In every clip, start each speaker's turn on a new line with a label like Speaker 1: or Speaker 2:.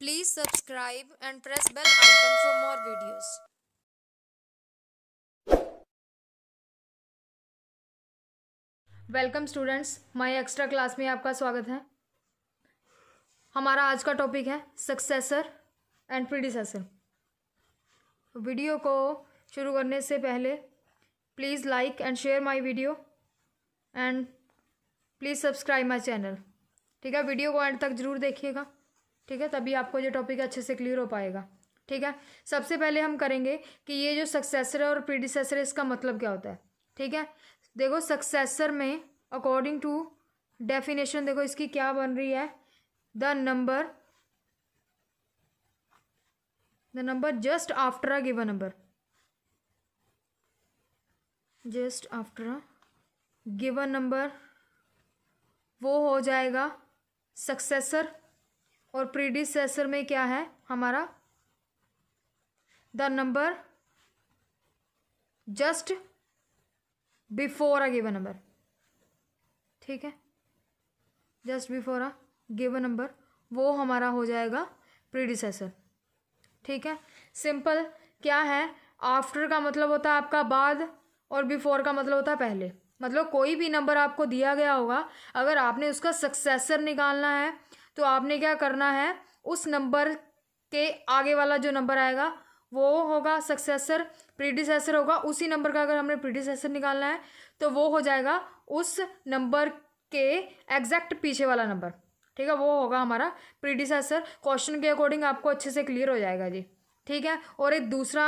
Speaker 1: Please subscribe and press bell icon for more videos. Welcome students my extra class में आपका स्वागत है हमारा आज का टॉपिक है सक्सेसर एंड प्रीडिसेसर वीडियो को शुरू करने से पहले please like and share my video and please subscribe my channel ठीक है वीडियो को एंड तक ज़रूर देखिएगा ठीक है तभी आपको ये टॉपिक अच्छे से क्लियर हो पाएगा ठीक है सबसे पहले हम करेंगे कि ये जो सक्सेसर है और प्रीडिसेसर है इसका मतलब क्या होता है ठीक है देखो सक्सेसर में अकॉर्डिंग टू डेफिनेशन देखो इसकी क्या बन रही है the number the number just after a given number just after a given number वो हो जाएगा सक्सेसर और प्रीडिसेसर में क्या है हमारा the number just before a given number ठीक है just before a given number वो हमारा हो जाएगा प्रीडिसेसर ठीक है सिंपल क्या है आफ्टर का मतलब होता है आपका बाद और बिफोर का मतलब होता है पहले मतलब कोई भी नंबर आपको दिया गया होगा अगर आपने उसका सक्सेसर निकालना है तो आपने क्या करना है उस नंबर के आगे वाला जो नंबर आएगा वो होगा सक्सेसर प्रीडिसेसर होगा उसी नंबर का अगर हमने प्रीडिसेसर निकालना है तो वो हो जाएगा उस नंबर के एग्जैक्ट पीछे वाला नंबर ठीक है वो होगा हमारा प्रीडिसेसर क्वेश्चन के अकॉर्डिंग आपको अच्छे से क्लियर हो जाएगा जी ठीक है और एक दूसरा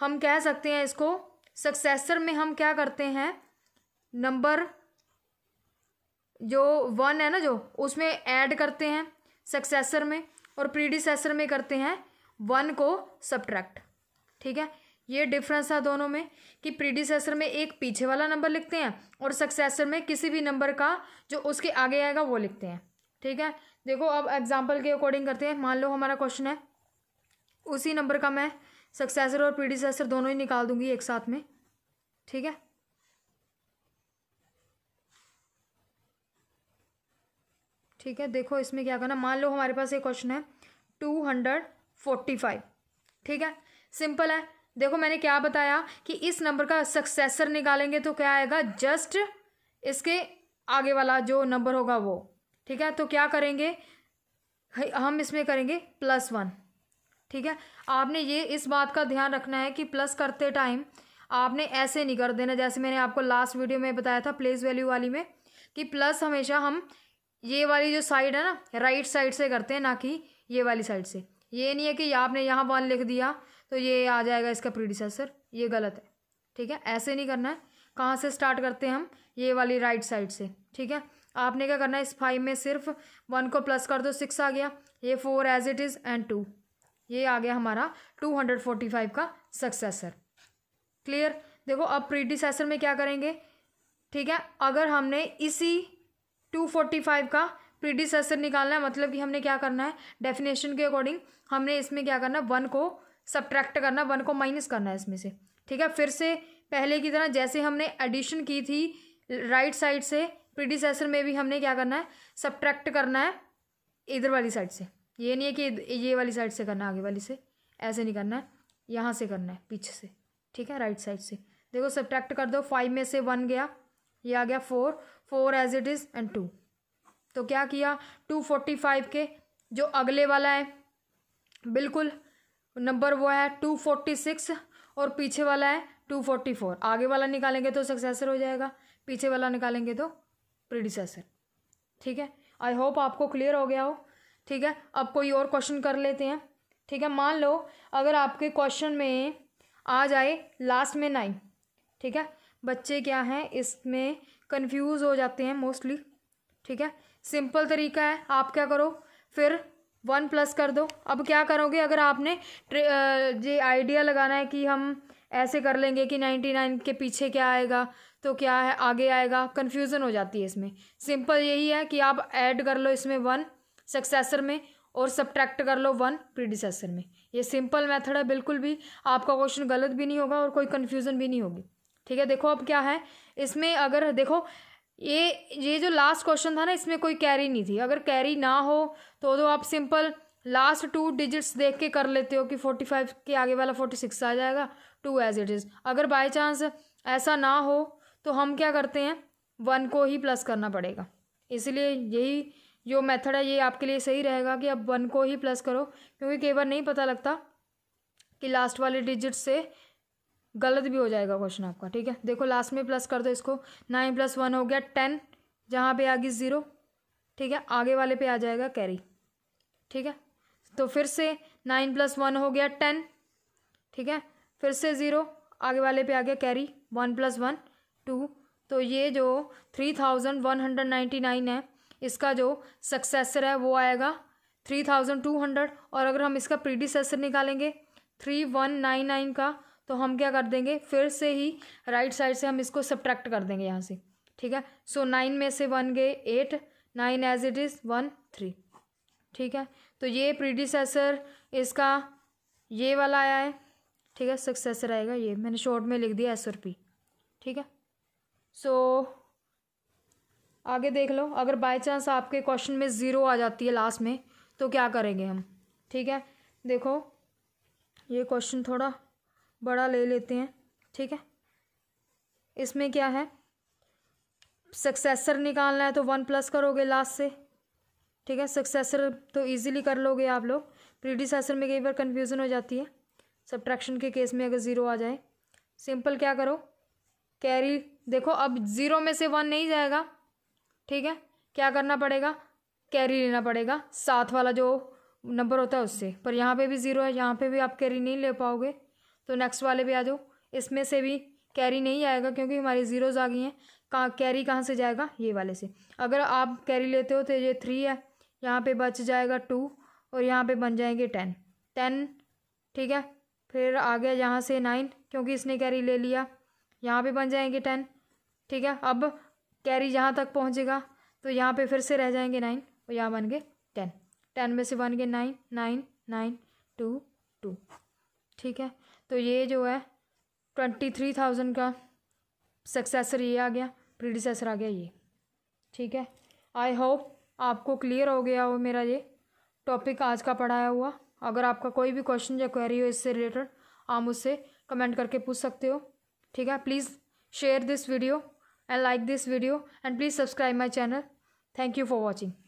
Speaker 1: हम कह सकते हैं इसको सक्सेसर में हम क्या करते हैं नंबर जो वन है ना जो उसमें ऐड करते हैं सक्सेसर में और प्रीडिसेसर में करते हैं वन को सब्ट्रैक्ट ठीक है ये डिफरेंस है दोनों में कि प्रीडिसेसर में एक पीछे वाला नंबर लिखते हैं और सक्सेसर में किसी भी नंबर का जो उसके आगे आएगा वो लिखते हैं ठीक है देखो अब एग्जाम्पल के अकॉर्डिंग करते हैं मान लो हमारा क्वेश्चन है उसी नंबर का मैं सक्सेसर और प्रीडिसेसर दोनों ही निकाल दूंगी एक साथ में ठीक है ठीक है देखो इसमें क्या करना मान लो हमारे पास ये क्वेश्चन है टू हंड्रेड फोर्टी फाइव ठीक है सिंपल है देखो मैंने क्या बताया कि इस नंबर का सक्सेसर निकालेंगे तो क्या आएगा जस्ट इसके आगे वाला जो नंबर होगा वो ठीक है तो क्या करेंगे हम इसमें करेंगे प्लस वन ठीक है आपने ये इस बात का ध्यान रखना है कि प्लस करते टाइम आपने ऐसे नहीं कर देना जैसे मैंने आपको लास्ट वीडियो में बताया था प्लेस वैल्यू वाली में कि प्लस हमेशा हम ये वाली जो साइड है ना राइट साइड से करते हैं ना कि ये वाली साइड से ये नहीं है कि आपने यहाँ वन लिख दिया तो ये आ जाएगा इसका प्रीडिसेसर ये गलत है ठीक है ऐसे नहीं करना है कहाँ से स्टार्ट करते हैं हम ये वाली राइट साइड से ठीक है आपने क्या करना है इस फाइव में सिर्फ वन को प्लस कर दो सिक्स आ गया ये four as it is and two ये आ गया हमारा टू हंड्रेड फोर्टी फाइव का सक्सेसर क्लियर देखो अब प्रीडिसेसर में क्या करेंगे ठीक है अगर हमने इसी टू फोर्टी फाइव का प्रीडिसेसर निकालना है मतलब कि हमने क्या करना है डेफिनेशन के अकॉर्डिंग हमने इसमें क्या करना है वन को सब्ट्रैक्ट करना वन को माइनस करना है इसमें से ठीक है फिर से पहले की तरह जैसे हमने एडिशन की थी राइट right साइड से प्रीडिसेसर में भी हमने क्या करना है सब्ट्रैक्ट करना है इधर वाली साइड से ये नहीं है कि ये वाली साइड से करना आगे वाली से ऐसे नहीं करना है यहाँ से करना है पीछे से ठीक है राइट साइड से देखो सब्ट्रैक्ट कर दो फाइव में से वन गया ये आ गया four four as it is and two तो क्या किया टू फोर्टी फाइव के जो अगले वाला है बिल्कुल नंबर वो है टू फोर्टी सिक्स और पीछे वाला है टू फोर्टी फोर आगे वाला निकालेंगे तो सक्सेसर हो जाएगा पीछे वाला निकालेंगे तो प्रीडिसेसर ठीक है आई होप आपको क्लियर हो गया हो ठीक है अब कोई और क्वेश्चन कर लेते हैं ठीक है मान लो अगर आपके क्वेश्चन में आ जाए लास्ट में नाइन ठीक है बच्चे क्या हैं इसमें कंफ्यूज हो जाते हैं मोस्टली ठीक है सिंपल तरीका है आप क्या करो फिर वन प्लस कर दो अब क्या करोगे अगर आपने ये आइडिया लगाना है कि हम ऐसे कर लेंगे कि नाइन्टी नाइन के पीछे क्या आएगा तो क्या है आगे आएगा कन्फ्यूज़न हो जाती है इसमें सिंपल यही है कि आप ऐड कर लो इसमें वन सक्सेसर में और सब्ट्रैक्ट कर लो वन प्रीडिसेसर में ये सिंपल मेथड है बिल्कुल भी आपका क्वेश्चन गलत भी नहीं होगा और कोई कन्फ्यूज़न भी नहीं होगी ठीक है देखो अब क्या है इसमें अगर देखो ये ये जो लास्ट क्वेश्चन था ना इसमें कोई कैरी नहीं थी अगर कैरी ना हो तो तो आप सिंपल लास्ट टू डिजिट्स देख के कर लेते हो कि फोर्टी फाइव के आगे वाला फोर्टी सिक्स आ जाएगा टू एज इट इज़ अगर बाय चांस ऐसा ना हो तो हम क्या करते हैं वन को ही प्लस करना पड़ेगा इसलिए यही जो मेथड है ये आपके लिए सही रहेगा कि आप वन को ही प्लस करो क्योंकि कई बार नहीं पता लगता कि लास्ट वाले डिजिट से गलत भी हो जाएगा क्वेश्चन आपका ठीक है देखो लास्ट में प्लस कर दो इसको नाइन प्लस वन हो गया टेन जहाँ पे आ गई ज़ीरो ठीक है आगे वाले पे आ जाएगा कैरी ठीक है तो फिर से नाइन प्लस वन हो गया टेन ठीक है फिर से ज़ीरो आगे वाले पे आ गया carry one plus one two तो ये जो three thousand one hundred ninety nine है इसका जो सक्सेसर है वो आएगा थ्री थाउजेंड टू हंड्रेड और अगर हम इसका प्रीडिसेसर निकालेंगे थ्री वन नाइन नाइन का तो हम क्या कर देंगे फिर से ही राइट साइड से हम इसको सब्ट्रैक्ट कर देंगे यहाँ से ठीक है सो so, नाइन में से वन गए eight nine as it is one three ठीक है तो ये प्रीडिसेसर इसका ये वाला आया है ठीक है सक्सेसर आएगा ये मैंने शॉर्ट में लिख दिया एस और पी ठीक है सो so, आगे देख लो अगर बाय चांस आपके क्वेश्चन में ज़ीरो आ जाती है लास्ट में तो क्या करेंगे हम ठीक है देखो ये क्वेश्चन थोड़ा बड़ा ले लेते हैं ठीक है इसमें क्या है सक्सेसर निकालना है तो वन प्लस करोगे लास्ट से ठीक है सक्सेसर तो इजीली कर लोगे आप लोग प्रीडिसेसर में कई बार कन्फ्यूज़न हो जाती है सब्ट्रैक्शन के केस में अगर ज़ीरो आ जाए सिंपल क्या करो कैरी देखो अब ज़ीरो में से वन नहीं जाएगा ठीक है क्या करना पड़ेगा कैरी लेना पड़ेगा साथ वाला जो नंबर होता है उससे पर यहाँ पे भी ज़ीरो है यहाँ पे भी आप कैरी नहीं ले पाओगे तो नेक्स्ट वाले भी आ जाओ इसमें से भी कैरी नहीं आएगा क्योंकि हमारी ज़ीरोज़ आ गई हैं कहाँ कैरी कहाँ से जाएगा ये वाले से अगर आप कैरी लेते हो तो ये थ्री है यहाँ पे बच जाएगा टू और यहाँ पे बन जाएंगे टेन टेन ठीक है फिर आ गया यहाँ से नाइन क्योंकि इसने कैरी ले लिया यहाँ पे बन जाएंगे टेन ठीक है अब कैरी जहाँ तक पहुँचेगा तो यहाँ पे फिर से रह जाएंगे नाइन और यहाँ बन गए टेन टेन में से बन गए nine nine nine two two ठीक है तो ये जो है ट्वेंटी थ्री थाउजेंड का सक्सेसर ये आ गया प्रीडिसेसर आ गया ये ठीक है आई होप आपको क्लियर हो गया हो मेरा ये टॉपिक आज का पढ़ाया हुआ अगर आपका कोई भी क्वेश्चन या क्वेरी हो इससे रिलेटेड आप मुझसे कमेंट करके पूछ सकते हो ठीक है please share this video and like this video and please subscribe my channel thank you for watching